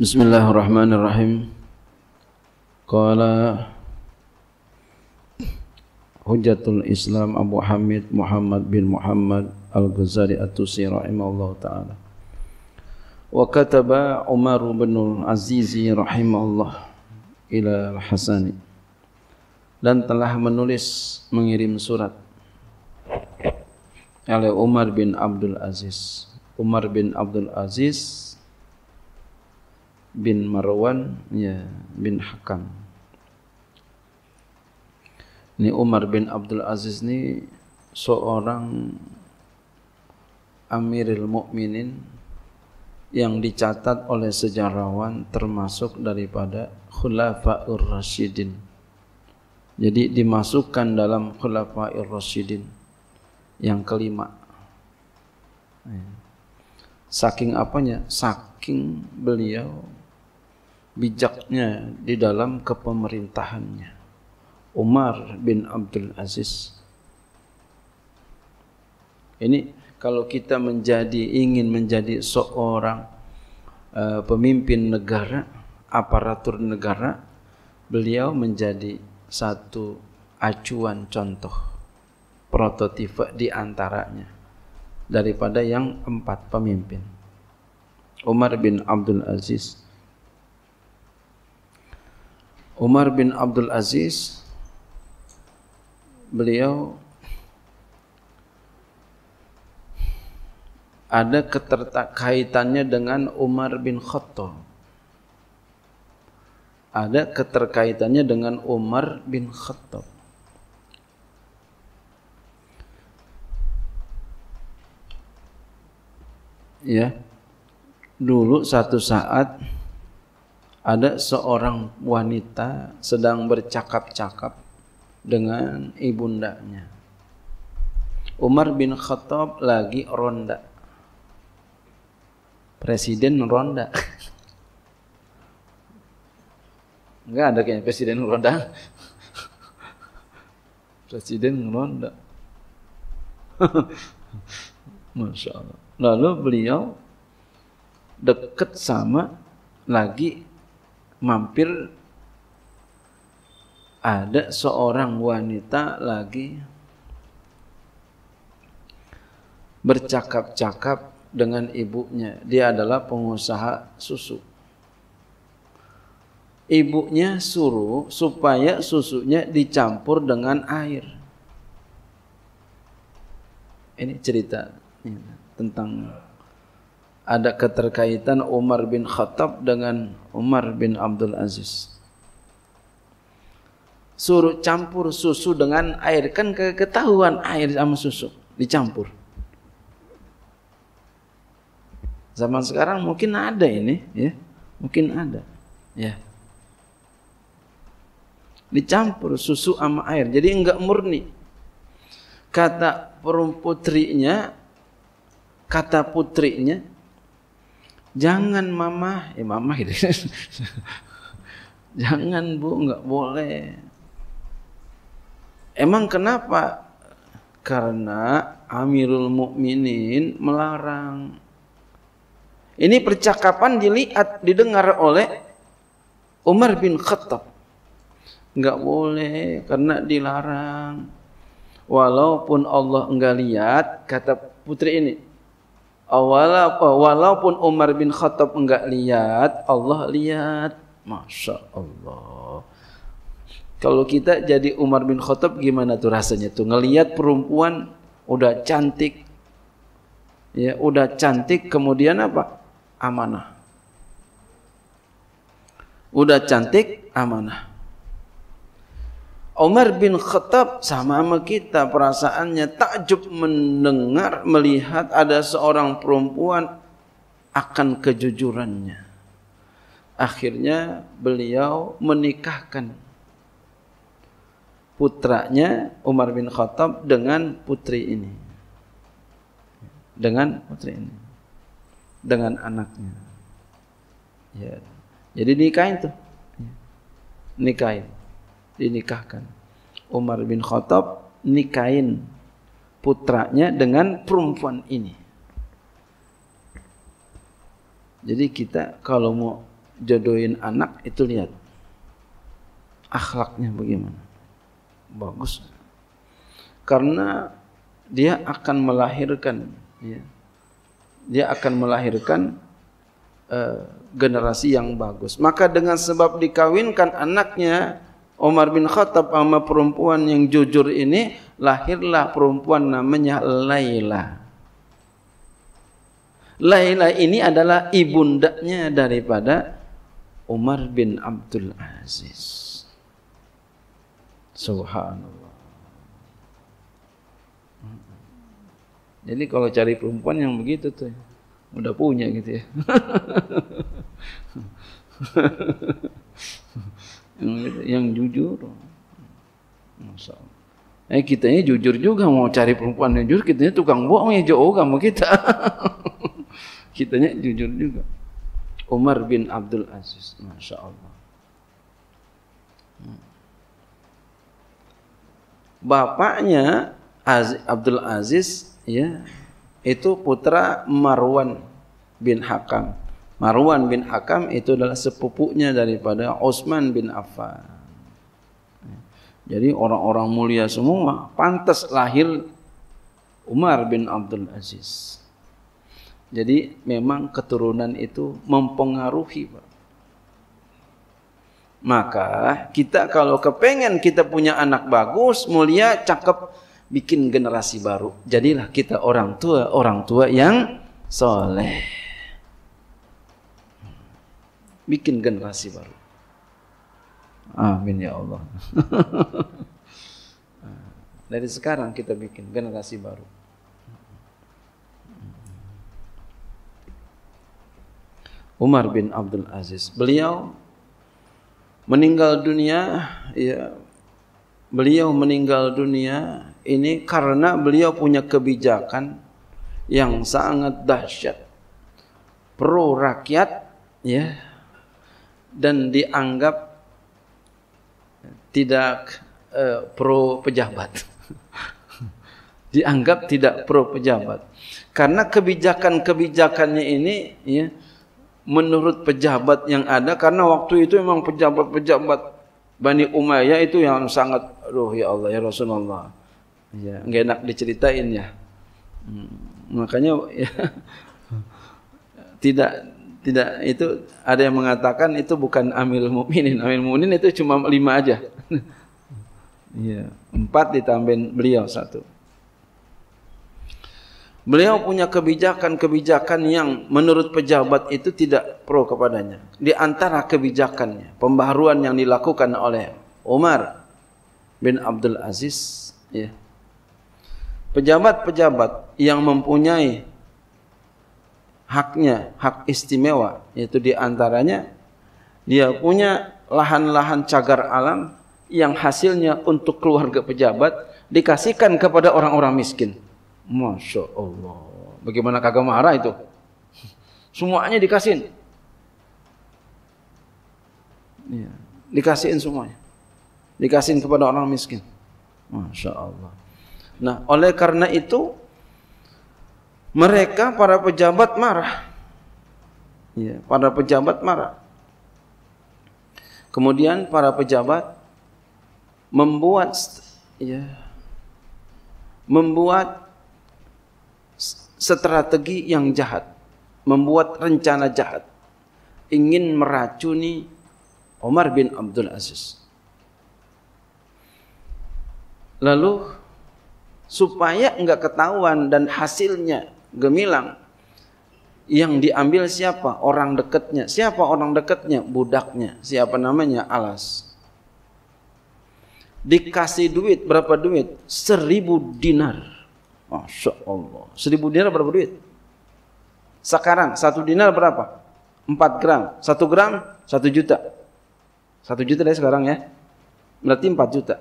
Bismillahirrahmanirrahim. الله hujatul Islam Abu Hamid Muhammad bin Muhammad Al بن محمد الغزالي التوسي رحمه الله تعالى وكتب عمر بن العزيز رحمه الله إلى الحسن dan telah menulis mengirim surat oleh Umar bin Abdul Aziz Umar bin Abdul Aziz bin Marwan ya bin Hakam. Ini Umar bin Abdul Aziz ni seorang Amirul Mukminin yang dicatat oleh sejarawan termasuk daripada Khulafaur Rasyidin. Jadi dimasukkan dalam Khulafaur Rasyidin yang kelima. Saking apanya? Saking beliau bijaknya di dalam kepemerintahannya. Umar bin Abdul Aziz. Ini kalau kita menjadi ingin menjadi seorang uh, pemimpin negara, aparatur negara, beliau menjadi satu acuan contoh prototipe di antaranya daripada yang empat pemimpin. Umar bin Abdul Aziz Umar bin Abdul Aziz beliau ada keterkaitannya dengan Umar bin Khattab. Ada keterkaitannya dengan Umar bin Khattab. Ya. Dulu satu saat ada seorang wanita sedang bercakap-cakap dengan ibundanya. Umar bin Khattab lagi ronda. Presiden ronda. Enggak ada kayaknya presiden ronda. presiden ronda. Masya Allah. Lalu beliau deket sama lagi mampir ada seorang wanita lagi bercakap-cakap dengan ibunya. Dia adalah pengusaha susu. Ibunya suruh supaya susunya dicampur dengan air. Ini cerita tentang ada keterkaitan Umar bin Khattab dengan Umar bin Abdul Aziz. Suruh campur susu dengan air kan ketahuan air sama susu dicampur. Zaman sekarang mungkin ada ini, ya. Mungkin ada. Ya. Dicampur susu sama air. Jadi enggak murni. Kata perumputrinya, kata putrinya, Jangan mama, ya mama gitu. Jangan bu, nggak boleh. Emang kenapa? Karena Amirul Mukminin melarang. Ini percakapan dilihat, didengar oleh Umar bin Khattab. Nggak boleh karena dilarang. Walaupun Allah enggak lihat, kata putri ini, walaupun Umar bin Khattab enggak lihat, Allah lihat. Masya Allah. Kalau kita jadi Umar bin Khattab gimana tuh rasanya tuh ngelihat perempuan udah cantik ya udah cantik kemudian apa amanah udah cantik amanah Umar bin Khattab sama sama kita perasaannya takjub mendengar melihat ada seorang perempuan akan kejujurannya. Akhirnya beliau menikahkan putranya Umar bin Khattab dengan putri ini. Dengan putri ini. Dengan anaknya. Ya. Jadi nikahin tuh. Nikahin dinikahkan. Umar bin Khattab nikahin putranya dengan perempuan ini. Jadi kita kalau mau jodohin anak itu lihat akhlaknya bagaimana. Bagus. Karena dia akan melahirkan ya. Dia akan melahirkan uh, generasi yang bagus. Maka dengan sebab dikawinkan anaknya Umar bin Khattab sama perempuan yang jujur ini lahirlah perempuan namanya Laila. Laila ini adalah ibundanya daripada Umar bin Abdul Aziz. Subhanallah. Jadi kalau cari perempuan yang begitu tuh udah punya gitu ya. yang jujur. Masya Eh kita ini jujur juga mau cari perempuan yang jujur, ini tukang bohong ya jauh kamu kita. kitanya jujur juga. Umar bin Abdul Aziz, masya Allah. Bapaknya Aziz, Abdul Aziz ya itu putra Marwan bin Hakam. Marwan bin Hakam itu adalah sepupunya daripada Osman bin Affan. Jadi orang-orang mulia semua pantas lahir Umar bin Abdul Aziz. Jadi memang keturunan itu mempengaruhi, Maka kita kalau kepengen kita punya anak bagus, mulia, cakep, bikin generasi baru. Jadilah kita orang tua, orang tua yang soleh bikin generasi baru. Amin ya Allah. Dari sekarang kita bikin generasi baru. Umar bin Abdul Aziz. Beliau meninggal dunia ya beliau meninggal dunia ini karena beliau punya kebijakan yang sangat dahsyat pro rakyat ya dan dianggap tidak uh, pro pejabat. dianggap tidak pro pejabat. Karena kebijakan-kebijakannya ini ya, menurut pejabat yang ada karena waktu itu memang pejabat-pejabat Bani Umayyah itu yang sangat aduh ya Allah ya Rasulullah. Ya, enggak enak diceritain ya. Hmm, makanya ya, tidak tidak itu ada yang mengatakan itu bukan amil mukminin amil mukminin itu cuma lima aja iya empat ditambahin beliau satu beliau punya kebijakan-kebijakan yang menurut pejabat itu tidak pro kepadanya di antara kebijakannya pembaharuan yang dilakukan oleh Umar bin Abdul Aziz ya pejabat-pejabat yang mempunyai haknya, hak istimewa, yaitu diantaranya dia punya lahan-lahan cagar alam yang hasilnya untuk keluarga pejabat dikasihkan kepada orang-orang miskin. Masya Allah. Bagaimana kagak marah itu? Semuanya dikasihin. Ya. Dikasihin semuanya. Dikasihin kepada orang miskin. Masya Allah. Nah, oleh karena itu mereka para pejabat marah. Ya, para pejabat marah. Kemudian para pejabat membuat ya, membuat strategi yang jahat, membuat rencana jahat, ingin meracuni Omar bin Abdul Aziz. Lalu supaya enggak ketahuan dan hasilnya gemilang. Yang diambil siapa? Orang dekatnya. Siapa orang dekatnya? Budaknya. Siapa namanya? Alas. Dikasih duit, berapa duit? Seribu dinar. Masya Allah. Seribu dinar berapa duit? Sekarang, satu dinar berapa? Empat gram. Satu gram, satu juta. Satu juta dari sekarang ya. Berarti empat juta.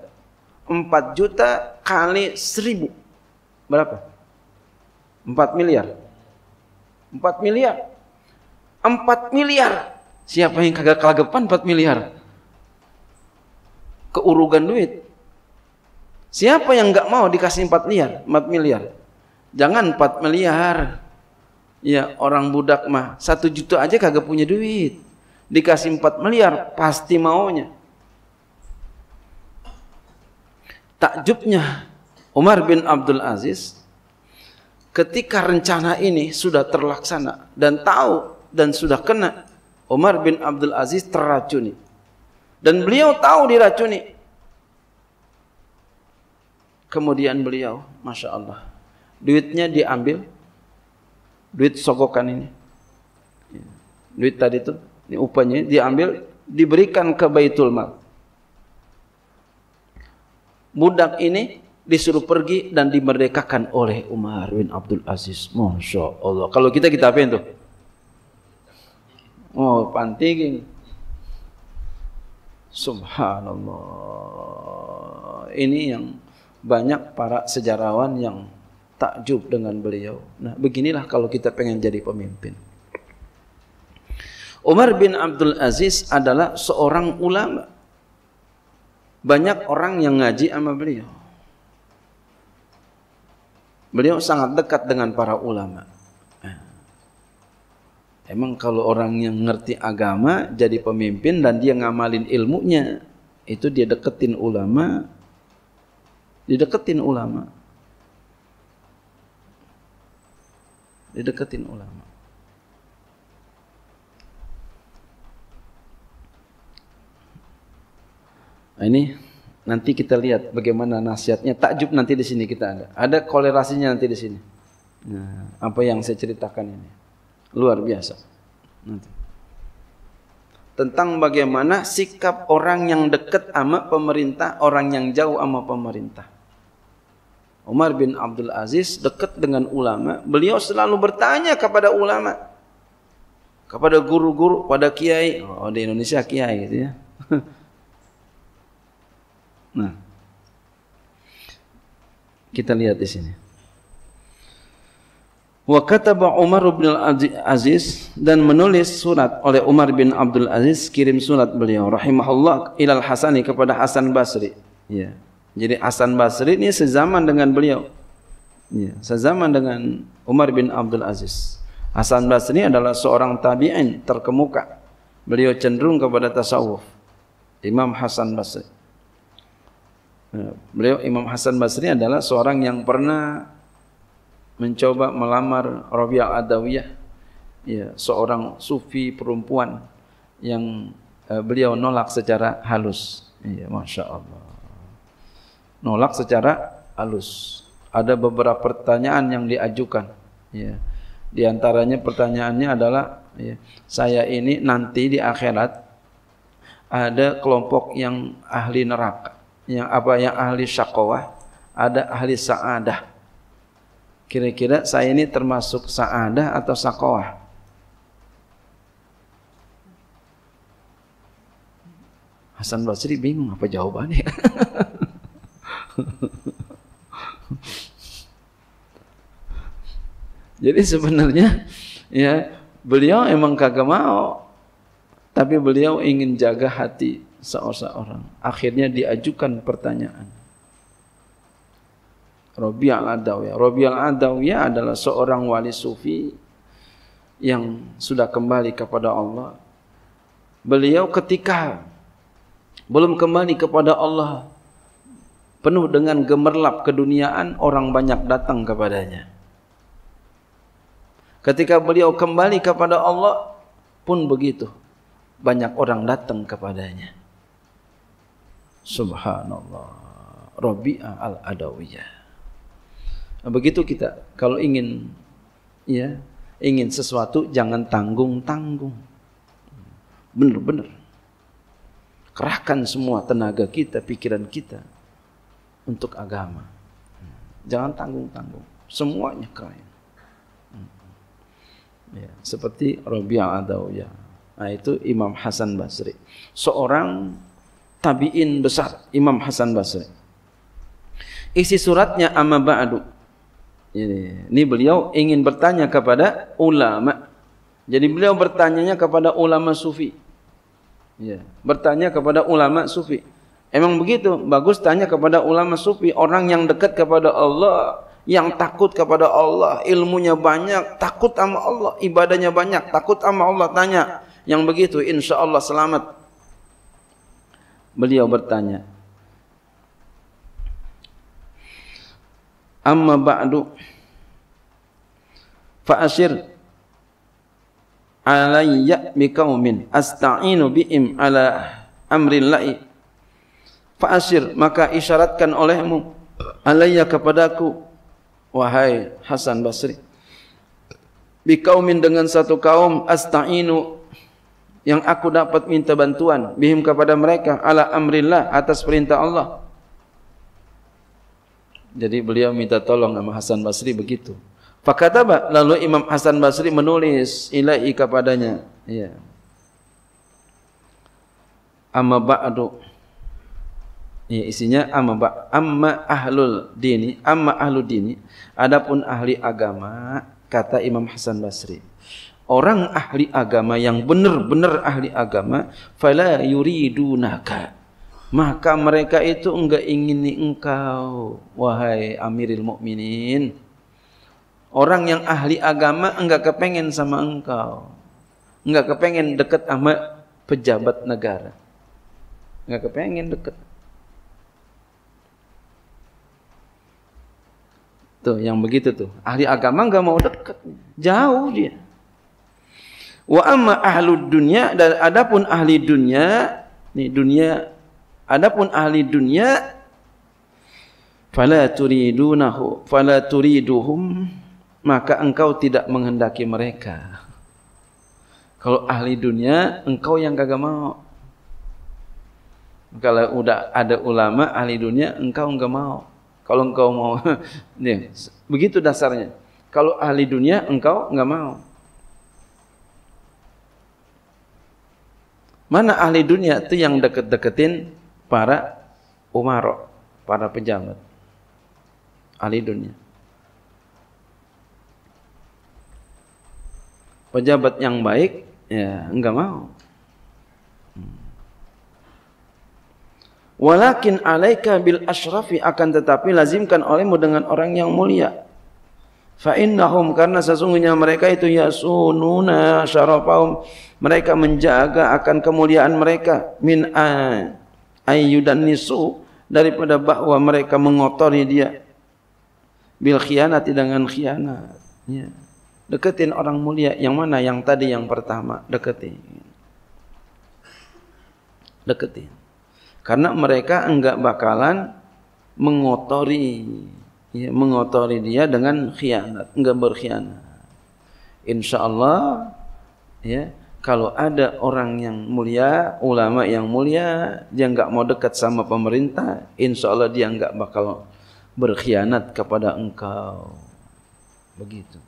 Empat juta kali seribu. Berapa? 4 miliar. 4 miliar. 4 miliar. Siapa yang kagak kelagapan 4 miliar? Keurugan duit. Siapa yang nggak mau dikasih 4 miliar? 4 miliar. Jangan 4 miliar. Ya orang budak mah 1 juta aja kagak punya duit. Dikasih 4 miliar pasti maunya. Takjubnya Umar bin Abdul Aziz ketika rencana ini sudah terlaksana dan tahu dan sudah kena Umar bin Abdul Aziz terracuni dan beliau tahu diracuni kemudian beliau Masya Allah duitnya diambil duit sogokan ini duit tadi itu ini upahnya diambil diberikan ke Baitul Mal budak ini disuruh pergi dan dimerdekakan oleh Umar bin Abdul Aziz. Masya Allah. Kalau kita kita apa itu? Oh, panting. Subhanallah. Ini yang banyak para sejarawan yang takjub dengan beliau. Nah, beginilah kalau kita pengen jadi pemimpin. Umar bin Abdul Aziz adalah seorang ulama. Banyak orang yang ngaji sama beliau Beliau sangat dekat dengan para ulama. Nah, emang kalau orang yang ngerti agama jadi pemimpin dan dia ngamalin ilmunya, itu dia deketin ulama, dideketin ulama. Dideketin ulama. Nah, ini Nanti kita lihat bagaimana nasihatnya. Takjub nanti di sini kita ada. Ada kolerasinya nanti di sini. Nah, apa yang saya ceritakan ini. Luar biasa. Nanti. Tentang bagaimana sikap orang yang dekat sama pemerintah, orang yang jauh sama pemerintah. Umar bin Abdul Aziz dekat dengan ulama. Beliau selalu bertanya kepada ulama. Kepada guru-guru, pada kiai. Oh, di Indonesia kiai gitu ya. Nah, kita lihat di sini. Wa kataba Umar bin Aziz dan menulis surat oleh Umar bin Abdul Aziz kirim surat beliau rahimahullah ilal Hasani kepada Hasan Basri. Ya. Jadi Hasan Basri ini sezaman dengan beliau. Ya. sezaman dengan Umar bin Abdul Aziz. Hasan Basri adalah seorang tabi'in terkemuka. Beliau cenderung kepada tasawuf. Imam Hasan Basri. Ya, beliau Imam Hasan Basri adalah seorang yang pernah mencoba melamar Rabi'ah Adawiyah, ya, seorang sufi perempuan yang eh, beliau nolak secara halus. Ya, Masya Allah. Nolak secara halus. Ada beberapa pertanyaan yang diajukan. Ya. Di antaranya pertanyaannya adalah, ya, saya ini nanti di akhirat ada kelompok yang ahli neraka. yang apa yang ahli syakawah, ada ahli sa'adah. Kira-kira saya ini termasuk sa'adah atau syakawah? Hasan Basri bingung apa jawabannya. Jadi sebenarnya ya beliau emang kagak mau tapi beliau ingin jaga hati seorang. seorang Akhirnya diajukan pertanyaan. Robi al-Adawiyah. Robi al-Adawiyah adalah seorang wali sufi yang sudah kembali kepada Allah. Beliau ketika belum kembali kepada Allah penuh dengan gemerlap keduniaan orang banyak datang kepadanya. Ketika beliau kembali kepada Allah pun begitu. Banyak orang datang kepadanya. Subhanallah. Rabi'a al-Adawiyah. Nah, begitu kita kalau ingin ya, ingin sesuatu jangan tanggung-tanggung. Benar-benar. Kerahkan semua tenaga kita, pikiran kita untuk agama. Jangan tanggung-tanggung. Semuanya kerahkan. Ya, seperti al Adawiyah. Nah, itu Imam Hasan Basri. Seorang tabi'in besar Imam Hasan Basri. Isi suratnya amma ba'du. Ini, ini beliau ingin bertanya kepada ulama. Jadi beliau bertanyanya kepada ulama sufi. Ya, bertanya kepada ulama sufi. Emang begitu, bagus tanya kepada ulama sufi, orang yang dekat kepada Allah, yang takut kepada Allah, ilmunya banyak, takut sama Allah, ibadahnya banyak, takut sama Allah, tanya. Yang begitu insyaallah selamat. Beliau bertanya, Amma ba'du fa'asir alayya biqaumin asta'inu bi'im ala amrin la'i fa'asir maka isyaratkan olehmu alayya kepadaku wahai Hasan Basri biqaumin dengan satu kaum asta'inu yang aku dapat minta bantuan bihim kepada mereka ala amrillah atas perintah Allah. Jadi beliau minta tolong sama Hasan Basri begitu. Fakataba lalu Imam Hasan Basri menulis ilai kepadanya. Ya. Amma ba'du. Ya, isinya amma ba amma ahlul dini, amma ahlul dini, adapun ahli agama kata Imam Hasan Basri. orang ahli agama yang benar-benar ahli agama fala yuridunaka maka mereka itu enggak ingin engkau wahai amiril mukminin orang yang ahli agama enggak kepengen sama engkau enggak kepengen dekat sama pejabat negara enggak kepengen dekat tuh yang begitu tuh ahli agama enggak mau dekat jauh dia Wa amma ahlud dunya dan adapun ahli dunia nih dunia adapun ahli dunia fala turidunahu fala turiduhum maka engkau tidak menghendaki mereka. Kalau ahli dunia engkau yang kagak mau. Kalau udah ada ulama ahli dunia engkau enggak mau. Kalau engkau mau nih begitu dasarnya. Kalau ahli dunia engkau enggak mau. Mana ahli dunia itu yang deket-deketin para umaro, para pejabat. Ahli dunia. Pejabat yang baik, ya enggak mau. Walakin alaika bil asyrafi akan tetapi lazimkan olehmu dengan orang yang mulia. Fa innahum karena sesungguhnya mereka itu yasununa syarafahum mereka menjaga akan kemuliaan mereka min ayyudan nisu daripada bahwa mereka mengotori dia bil khianati dengan khianat ya. deketin orang mulia yang mana yang tadi yang pertama deketin deketin karena mereka enggak bakalan mengotori ya, mengotori dia dengan khianat, enggak berkhianat. Insya Allah, ya, kalau ada orang yang mulia, ulama yang mulia, dia enggak mau dekat sama pemerintah, insya Allah dia enggak bakal berkhianat kepada engkau. Begitu.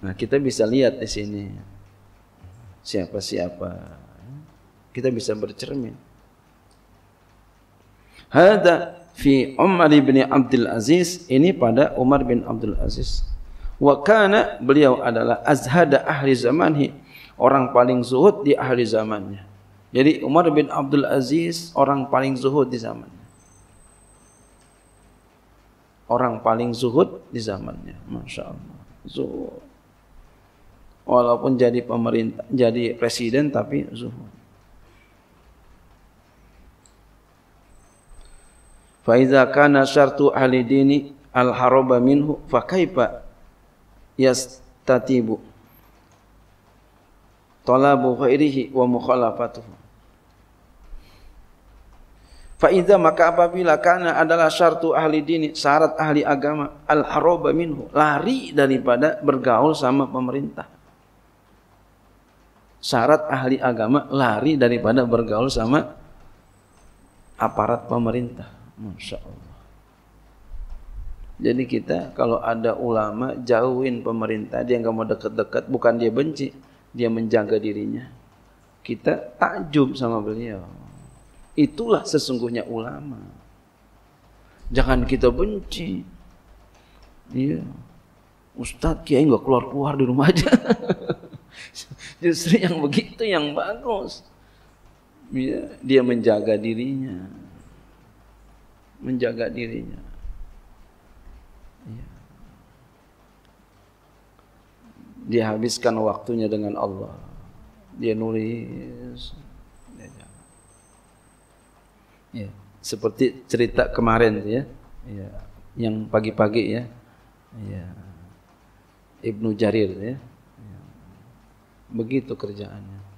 Nah, kita bisa lihat di sini siapa-siapa. Kita bisa bercermin. Hada fi Umar bin Abdul Aziz ini pada Umar bin Abdul Aziz. Wa kana beliau adalah azhada ahli zamanhi, orang paling zuhud di ahli zamannya. Jadi Umar bin Abdul Aziz orang paling zuhud di zamannya. Orang paling zuhud di zamannya. Masya Allah. Zuhud. Walaupun jadi pemerintah, jadi presiden tapi zuhud. Fa idza kana syartu ahli dini al haraba minhu fa kaifa yastatibu talabu khairihi wa mukhalafatuhu Fa idza maka apabila kana adalah syartu ahli dini syarat ahli agama al haraba minhu lari daripada bergaul sama pemerintah syarat ahli agama lari daripada bergaul sama aparat pemerintah Masya Allah. Jadi kita kalau ada ulama jauhin pemerintah dia nggak mau deket-deket bukan dia benci dia menjaga dirinya. Kita takjub sama beliau. Itulah sesungguhnya ulama. Jangan kita benci. Iya. Ustadz Kiai nggak keluar-keluar di rumah aja. Justru yang begitu yang bagus. Iya, dia menjaga dirinya menjaga dirinya. Iya. Dia habiskan waktunya dengan Allah. Dia nulis. Ya. Seperti cerita kemarin ya. ya. Yang pagi-pagi ya. ya. Ibnu Jarir ya. ya. Begitu kerjaannya.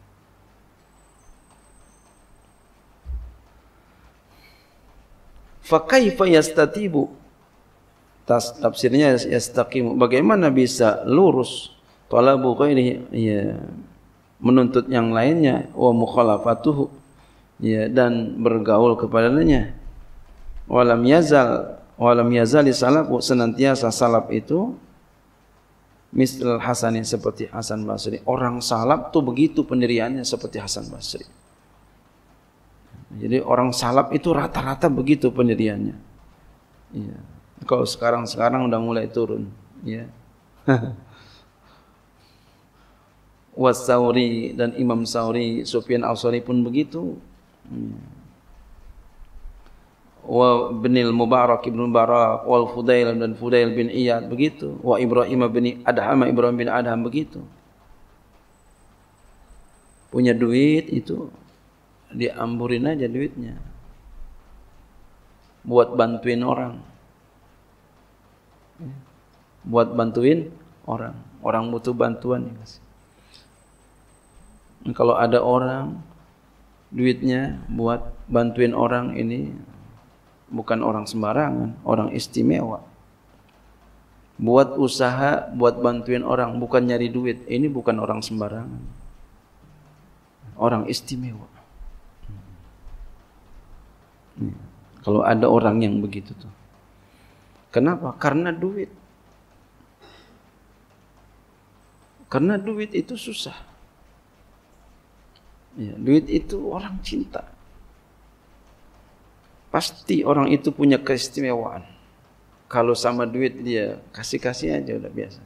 fakaifa yastatibu Tas, tafsirnya yastaqimu bagaimana bisa lurus talabu ghairi ya menuntut yang lainnya wa mukhalafatuhu ya dan bergaul kepadanya walam yazal walam yazali salafu senantiasa salaf itu misal Hasani seperti Hasan Basri orang salaf tuh begitu pendiriannya seperti Hasan Basri jadi orang salaf itu rata-rata begitu pendiriannya. Ya. Kalau sekarang-sekarang udah mulai turun. Ya. Wasauri dan Imam Sauri, Sufyan Al-Sauri pun begitu. Ya. Wa binil Mubarak ibnu Mubarak, wal Fudail dan Fudail bin Iyad begitu. Wa Ibrahim bin Adham, Ibrahim bin Adham begitu. Punya duit itu diamburin aja duitnya buat bantuin orang buat bantuin orang orang butuh bantuan ya kasih nah, kalau ada orang duitnya buat bantuin orang ini bukan orang sembarangan orang istimewa buat usaha buat bantuin orang bukan nyari duit ini bukan orang sembarangan orang istimewa kalau ada orang yang begitu tuh. Kenapa? Karena duit. Karena duit itu susah. Ya, duit itu orang cinta. Pasti orang itu punya keistimewaan. Kalau sama duit dia kasih-kasih aja udah biasa.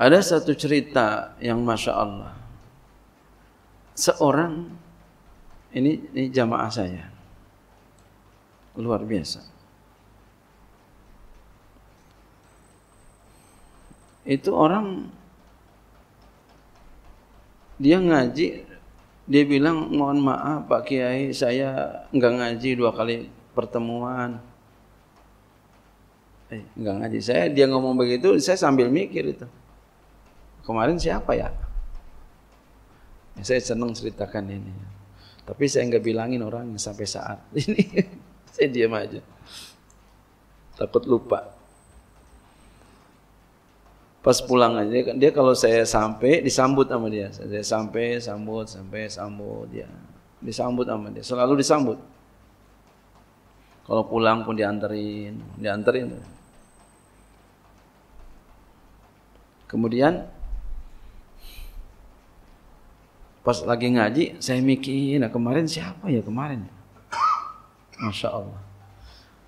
Ada satu cerita yang masya Allah. Seorang ini ini jamaah saya luar biasa itu orang dia ngaji dia bilang mohon maaf Pak Kiai saya nggak ngaji dua kali pertemuan eh nggak ngaji saya dia ngomong begitu saya sambil mikir itu kemarin siapa ya saya senang ceritakan ini tapi saya nggak bilangin orang sampai saat ini. saya diam aja. Takut lupa. Pas pulang aja kan dia, kalau saya sampai disambut sama dia. Saya sampai, sambut, sampai, sambut dia. Ya. Disambut sama dia, selalu disambut. Kalau pulang pun dianterin, dianterin. Kemudian Pas lagi ngaji, saya mikir, nah kemarin siapa ya kemarin? Masya Allah.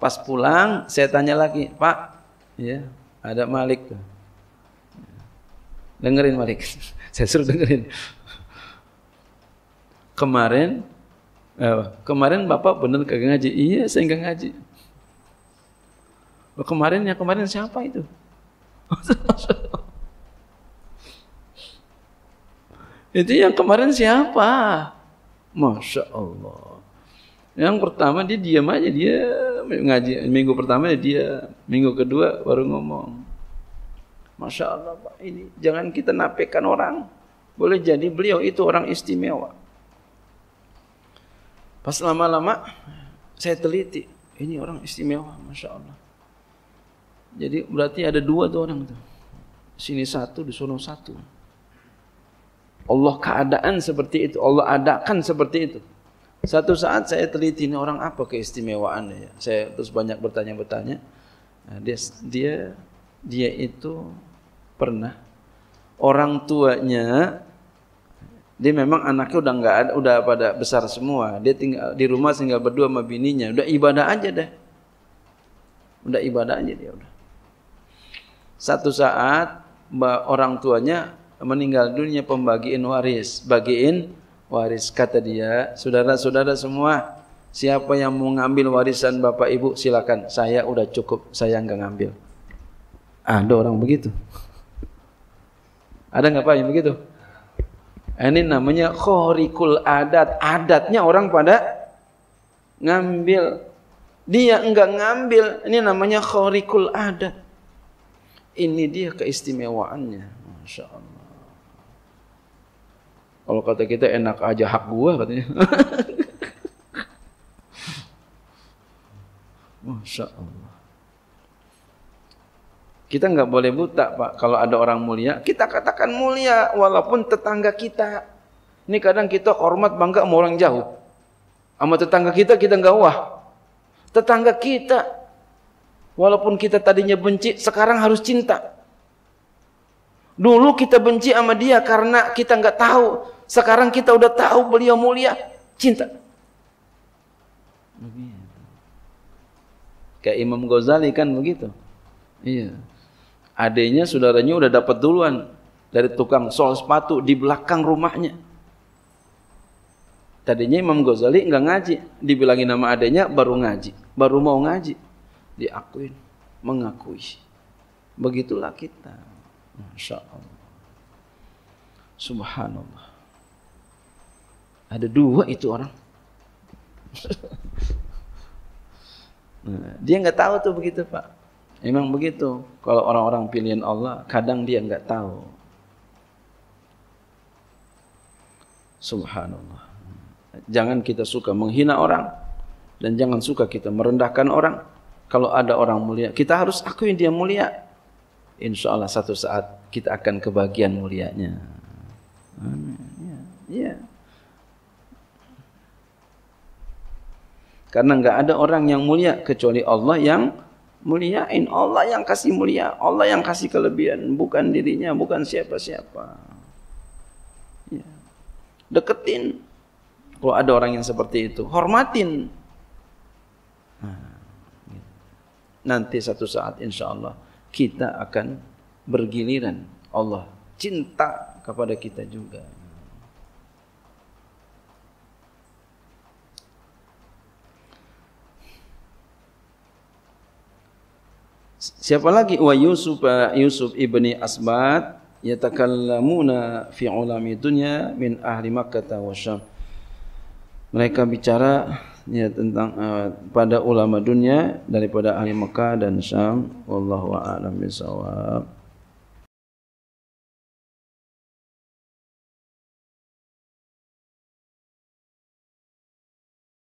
Pas pulang, saya tanya lagi, Pak, ya ada Malik. Dengerin Malik, saya suruh dengerin. Kemarin, eh, kemarin Bapak benar kagak ngaji? Iya, saya nggak ngaji. kemarin ya kemarin siapa itu? Itu yang kemarin siapa? Masya Allah. Yang pertama dia diam aja dia ngaji minggu pertama dia minggu kedua baru ngomong. Masya Allah Pak ini jangan kita napekan orang. Boleh jadi beliau itu orang istimewa. Pas lama-lama saya teliti ini orang istimewa Masya Allah. Jadi berarti ada dua tuh orang tuh. Sini satu di Solo satu. Allah keadaan seperti itu, Allah adakan seperti itu. Satu saat saya teliti ini orang apa keistimewaannya Saya terus banyak bertanya-bertanya. Nah, dia dia dia itu pernah orang tuanya dia memang anaknya udah nggak ada, udah pada besar semua. Dia tinggal di rumah tinggal berdua sama bininya. Udah ibadah aja deh. Udah ibadah aja dia udah. Satu saat orang tuanya meninggal dunia pembagiin waris, bagiin waris kata dia, saudara-saudara semua, siapa yang mau ngambil warisan Bapak Ibu silakan, saya udah cukup, saya enggak ngambil. Ada orang begitu. Ada enggak Pak yang begitu? Ini namanya khorikul adat. Adatnya orang pada ngambil. Dia enggak ngambil. Ini namanya khorikul adat. Ini dia keistimewaannya. Masya Allah. Kalau kata kita enak aja hak gua katanya. Masya Allah. Kita nggak boleh buta pak. Kalau ada orang mulia, kita katakan mulia walaupun tetangga kita. Ini kadang kita hormat bangga sama orang jauh. Sama tetangga kita kita nggak wah. Tetangga kita walaupun kita tadinya benci sekarang harus cinta. Dulu kita benci sama dia karena kita nggak tahu sekarang kita udah tahu beliau mulia, cinta. Kayak Imam Ghazali kan begitu. Iya. Adanya saudaranya udah dapat duluan dari tukang sol sepatu di belakang rumahnya. Tadinya Imam Ghazali nggak ngaji, dibilangin nama adanya baru ngaji, baru mau ngaji, diakui mengakui. Begitulah kita. Masya Allah. Subhanallah. Ada dua itu orang. dia nggak tahu tuh begitu Pak. Emang begitu. Kalau orang-orang pilihan Allah, kadang dia nggak tahu. Subhanallah. Jangan kita suka menghina orang dan jangan suka kita merendahkan orang. Kalau ada orang mulia, kita harus akui dia mulia. Insya Allah satu saat kita akan kebagian mulianya. Amin. Ya. Yeah. Karena enggak ada orang yang mulia kecuali Allah yang muliain. Allah yang kasih mulia, Allah yang kasih kelebihan, bukan dirinya, bukan siapa-siapa. Ya. Deketin kalau ada orang yang seperti itu, hormatin. Nah, gitu. Nanti satu saat insya Allah kita akan bergiliran Allah cinta kepada kita juga. Siapa lagi? Wa Yusuf Yusuf ibni Asbat yatakallamuna fi ulami dunya min ahli Makkah wa Syam. Mereka bicara ya tentang uh, pada ulama dunia daripada ahli Makkah dan Syam. Wallahu a'lam bishawab.